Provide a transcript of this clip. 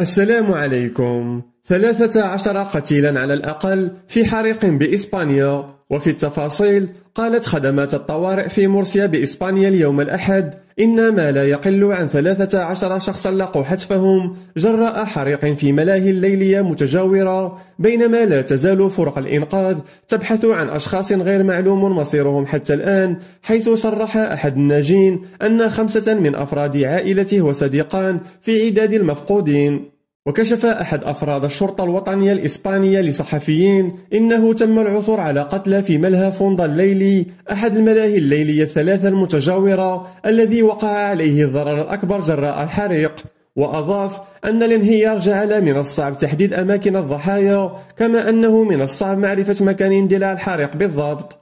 السلام عليكم ثلاثة عشر قتيلا على الأقل في حريق بإسبانيا وفي التفاصيل قالت خدمات الطوارئ في مرسيا بإسبانيا اليوم الأحد إن ما لا يقل عن 13 شخصا لقوا حتفهم جراء حريق في ملاهي ليلية متجاورة بينما لا تزال فرق الإنقاذ تبحث عن أشخاص غير معلوم مصيرهم حتى الآن حيث صرح أحد الناجين أن خمسة من أفراد عائلته وصديقان في عداد المفقودين وكشف أحد أفراد الشرطة الوطنية الإسبانية لصحفيين إنه تم العثور على قتلى في ملهى فوندا الليلي أحد الملاهي الليلية الثلاثة المتجاورة الذي وقع عليه الضرر الأكبر جراء الحريق وأضاف أن الانهيار جعل من الصعب تحديد أماكن الضحايا كما أنه من الصعب معرفة مكان اندلاع الحريق بالضبط